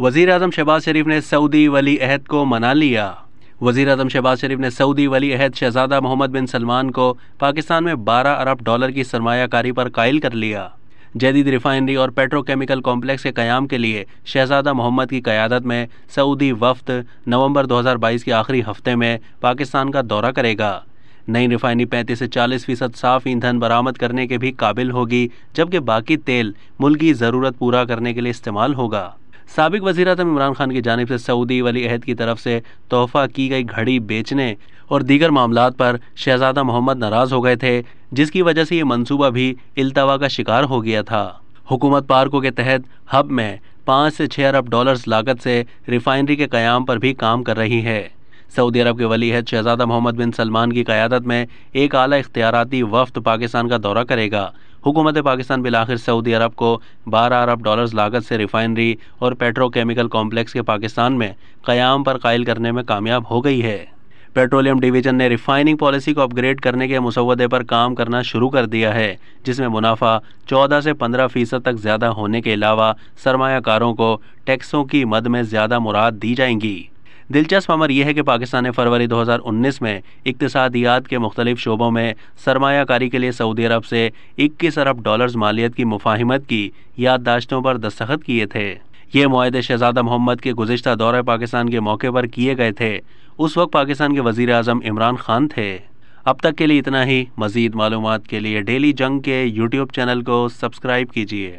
वजीर अजम शहबाज शरीफ ने सऊदी वली अहद को मना लिया वज़ी अजम शहबाज शरीफ ने सऊदी वली अहद शहजादा मोहम्मद बिन सलमान को पाकिस्तान में 12 अरब डॉलर की सरमाकारी पर कायल कर लिया जदीद रिफाइनरी और पेट्रोकेमिकल कॉम्प्लेक्स के क़्याम के लिए शहजादा मोहम्मद की क़्यादत में सऊदी वफ्त नवंबर 2022 के आखिरी हफ्ते में पाकिस्तान का दौरा करेगा नई रिफाइनरी 35 से 40 फीसद साफ ईंधन बरामद करने के भी काबिल होगी जबकि बाकी तेल मुल्की ज़रूरत पूरा करने के लिए इस्तेमाल होगा सबक वजी अजम इमरान खान की जानब से सऊदी वली अहद की तरफ से तोहफ़ा की गई घड़ी बेचने और दीगर मामला पर शहजादा मोहम्मद नाराज़ हो गए थे जिसकी वजह से ये मनसूबा भी अल्तवा का शिकार हो गया था हुकूमत पार्कों के तहत हब में पाँच से छः अरब डॉलर्स लागत से रिफाइनरी के क़्याम पर भी काम कर रही है सऊदी अरब के वली है शहजादा मोहम्मद बिन सलमान की क़्यादत में एक अला इख्तियारती वफ्त पाकिस्तान का दौरा करेगा हुकूमत पाकिस्तान बिलाखिर सऊदी अरब को बारह अरब डॉलर्स लागत से रिफाइनरी और पेट्रोकेमिकल कॉम्प्लेक्स के पाकिस्तान में क़्याम पर कायल करने में कामयाब हो गई है पेट्रोलियम डिवीज़न ने रिफाइनिंग पॉलिसी को अपग्रेड करने के मसौदे पर काम करना शुरू कर दिया है जिसमें मुनाफा 14 से 15 फ़ीसद तक ज़्यादा होने के अलावा सरमाकारों को टैक्सों की मद में ज़्यादा मुराद दी जाएंगी दिलचस्प अमर यह है कि पाकिस्तान ने फरवरी 2019 में इकतसादियात के मुख्तलिफ शोबों में सरमाकारी के लिए सऊदी अरब से इक्कीस अरब डॉलर्स मालियत की मुफाहमत की याददाश्तों पर दस्तखत किए थे ये माहदे शहजादा मोहम्मद के गुजशत दौरे पाकिस्तान के मौके पर किए गए थे उस वक्त पाकिस्तान के वजीर अजम इमरान खान थे अब तक के लिए इतना ही मज़ीद मालूम के लिए डेली जंग के यूट्यूब चैनल को सब्सक्राइब कीजिए